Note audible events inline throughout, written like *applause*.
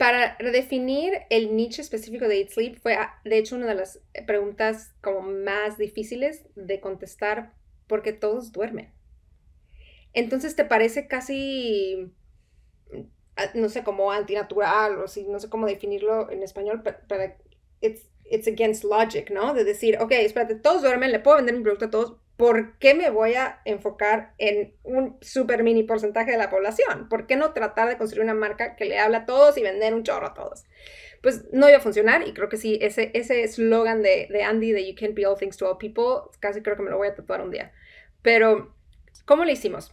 Para redefinir el nicho específico de Eat Sleep fue, ah, de hecho, una de las preguntas como más difíciles de contestar porque todos duermen. Entonces, ¿te parece casi, ah, no sé, como antinatural o si, no sé cómo definirlo en español, pero it's, it's against logic, ¿no? De decir, ok, espérate, todos duermen, le puedo vender mi producto a todos, ¿por qué me voy a enfocar en un super mini porcentaje de la población? ¿Por qué no tratar de construir una marca que le habla a todos y vender un chorro a todos? Pues no iba a funcionar y creo que sí, ese eslogan de, de Andy de You can't be all things to all people, casi creo que me lo voy a tatuar un día. Pero, ¿cómo lo hicimos?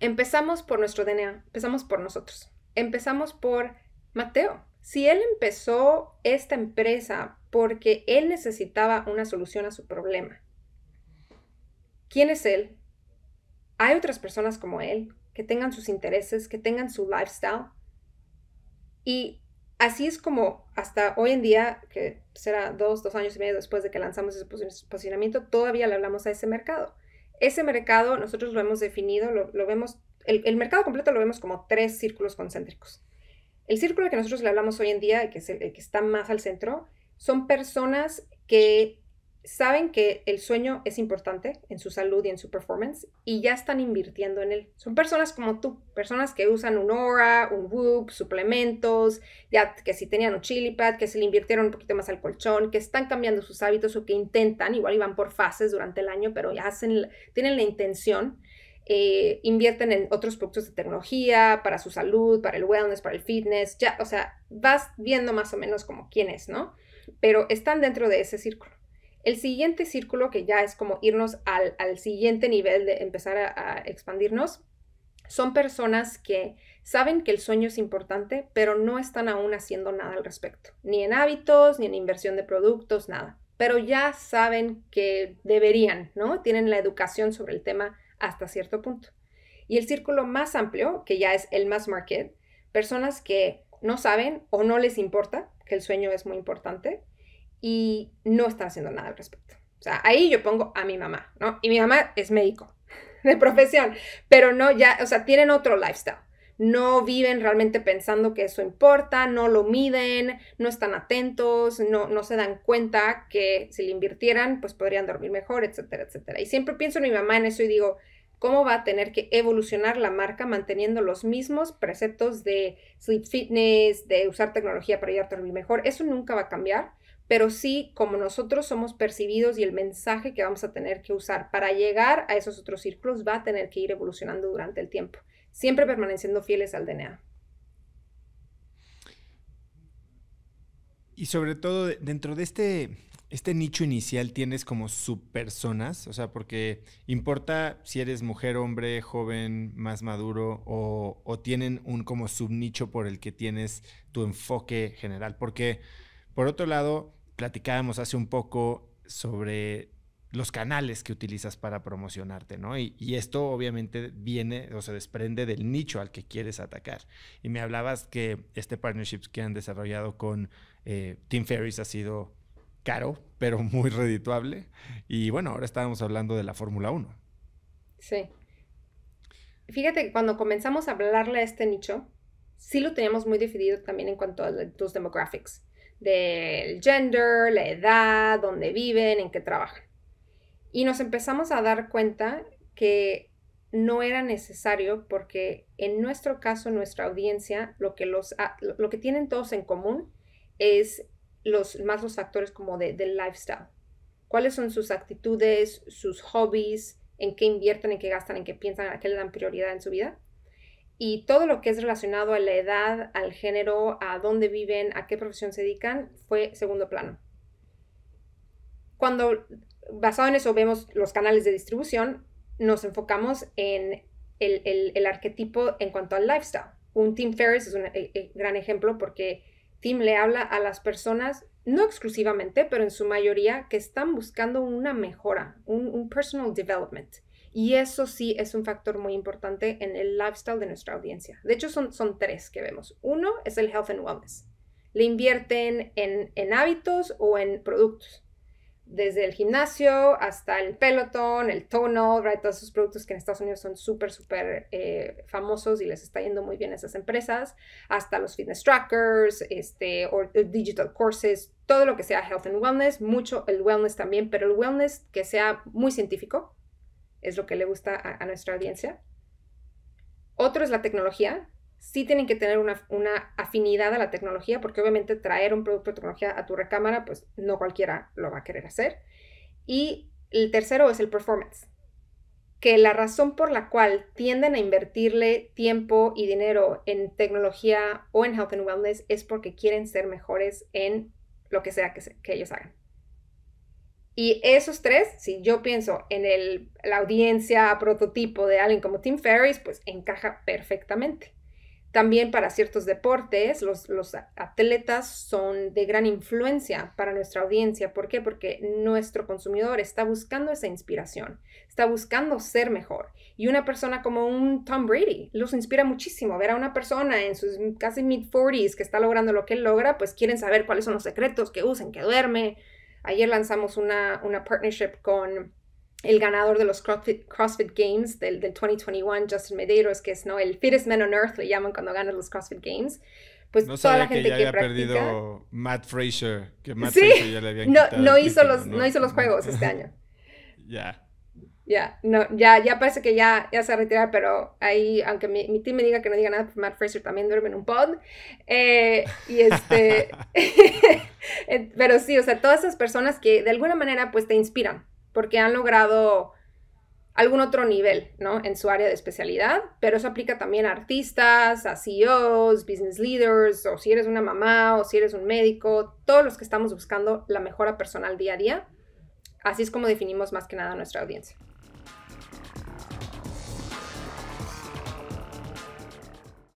Empezamos por nuestro DNA, empezamos por nosotros, empezamos por Mateo. Si él empezó esta empresa porque él necesitaba una solución a su problema, quién es él. Hay otras personas como él que tengan sus intereses, que tengan su lifestyle. Y así es como hasta hoy en día, que será dos, dos años y medio después de que lanzamos ese posicionamiento, todavía le hablamos a ese mercado. Ese mercado nosotros lo hemos definido, lo, vemos, el, mercado completo lo vemos como tres círculos concéntricos. El círculo que nosotros le hablamos hoy en día, que es el que está más al centro, son personas que saben que el sueño es importante en su salud y en su performance y ya están invirtiendo en él. Son personas como tú, personas que usan un Aura, un Whoop, suplementos, ya que si tenían un Chili Pad, que se le invirtieron un poquito más al colchón, que están cambiando sus hábitos o que intentan, igual iban por fases durante el año, pero ya hacen, tienen la intención. Eh, invierten en otros productos de tecnología, para su salud, para el wellness, para el fitness, ya, o sea, vas viendo más o menos como quién es, ¿no? Pero están dentro de ese círculo. El siguiente círculo, que ya es como irnos al, siguiente nivel de empezar a, expandirnos, son personas que saben que el sueño es importante, pero no están aún haciendo nada al respecto, ni en hábitos, ni en inversión de productos, nada. Pero ya saben que deberían, ¿no? Tienen la educación sobre el tema hasta cierto punto. Y el círculo más amplio, que ya es el más market, personas que no saben o no les importa que el sueño es muy importante, y no está haciendo nada al respecto. O sea, ahí yo pongo a mi mamá, ¿no? Y mi mamá es médico *laughs* de profesión, pero no ya, o sea, tienen otro lifestyle. No viven realmente pensando que eso importa, no lo miden, no están atentos, no, no se dan cuenta que si le invirtieran, pues podrían dormir mejor, etcétera, etcétera. Y siempre pienso en mi mamá en eso y digo, ¿cómo va a tener que evolucionar la marca manteniendo los mismos preceptos de sleep fitness, de usar tecnología para ayudarte a dormir mejor? Eso nunca va a cambiar pero sí como nosotros somos percibidos y el mensaje que vamos a tener que usar para llegar a esos otros círculos va a tener que ir evolucionando durante el tiempo, siempre permaneciendo fieles al DNA. Y sobre todo dentro de este, este nicho inicial tienes como subpersonas, o sea, porque importa si eres mujer, hombre, joven, más maduro, o, o tienen un como subnicho por el que tienes tu enfoque general, porque por otro lado, platicábamos hace un poco sobre los canales que utilizas para promocionarte, ¿no? Y, esto obviamente viene o se desprende del nicho al que quieres atacar. Y me hablabas que este partnership que han desarrollado con eh, Team Ferris ha sido caro, *laughs* pero muy redituable. Y bueno, ahora estábamos hablando de la Fórmula 1. Sí. Fíjate que cuando comenzamos a hablarle a este nicho, sí lo teníamos muy definido también en cuanto a tus demographics del gender, la edad, dónde viven, en qué trabajan. Y nos empezamos a dar cuenta que no era necesario porque en nuestro caso, nuestra audiencia, lo que, lo que tienen todos en común es los, más los factores como de, del lifestyle. ¿Cuáles son sus actitudes, sus hobbies, en qué invierten, en qué gastan, en qué piensan, a qué le dan prioridad en su vida? y todo lo que es relacionado a la edad, al género, a dónde viven, a qué profesión se dedican, fue segundo plano. Cuando, basado en eso, vemos los canales de distribución, nos enfocamos en el, arquetipo en cuanto al lifestyle. Un Tim Ferriss es un eh, eh, gran ejemplo porque Tim le habla a las personas, no exclusivamente, pero en su mayoría, que están buscando una mejora, un personal development y eso sí es un factor muy importante en el lifestyle de nuestra audiencia. De hecho, son, son tres que vemos. Uno es el health and wellness. Le invierten en, hábitos o en productos. Desde el gimnasio hasta el pelotón, el tono, todos esos productos que en Estados Unidos son súper, súper eh, famosos y les está yendo muy bien a esas empresas, hasta los fitness trackers, este, o digital courses, todo lo que sea health and wellness, mucho el wellness también, pero el wellness que sea muy científico, es lo que le gusta a, nuestra audiencia. Otro es la tecnología. Sí tienen que tener una, afinidad a la tecnología, porque obviamente traer un producto de tecnología a tu recámara, pues no cualquiera lo va a querer hacer. Y el tercero es el performance, que la razón por la cual tienden a invertirle tiempo y dinero en tecnología o en health and wellness es porque quieren ser mejores en lo que sea que ellos hagan. Y esos tres, si yo pienso en la audiencia prototipo de alguien como Tim Ferriss, pues encaja perfectamente. También para ciertos deportes, los, los, atletas son de gran influencia para nuestra audiencia. ¿Por qué? Porque nuestro consumidor está buscando esa inspiración, está buscando ser mejor. Y una persona como un Tom Brady los inspira muchísimo. Ver a una persona en sus casi mid-40s que está logrando lo que él logra, pues quieren saber cuáles son los secretos que usan que duerme, Ayer lanzamos una, una partnership con el ganador de los CrossFit, Games del, 2021, Justin Medeiros, que es ¿no? el fittest man on earth, le llaman cuando ganan los CrossFit Games. Pues no toda la gente que, ya que había perdido Matt Fraser, que Matt Fraser ya le había no, no hizo los, ¿no? hizo los juegos este año. *laughs* Ya. Ya, no, ya, ya parece que ya, ya se va pero ahí, aunque mi, mi, team me diga que no diga nada, Matt Fraser también duerme en un pod. Eh, y este. *laughs* *laughs* Eh, pero sí, o sea, todas esas personas que de alguna manera pues te inspiran porque han logrado algún otro nivel, ¿no? En su área de especialidad, pero eso aplica también a artistas, a CEOs, business leaders, o si eres una mamá, o si eres un médico, todos los que estamos buscando la mejora personal día a día. Así es como definimos más que nada nuestra audiencia.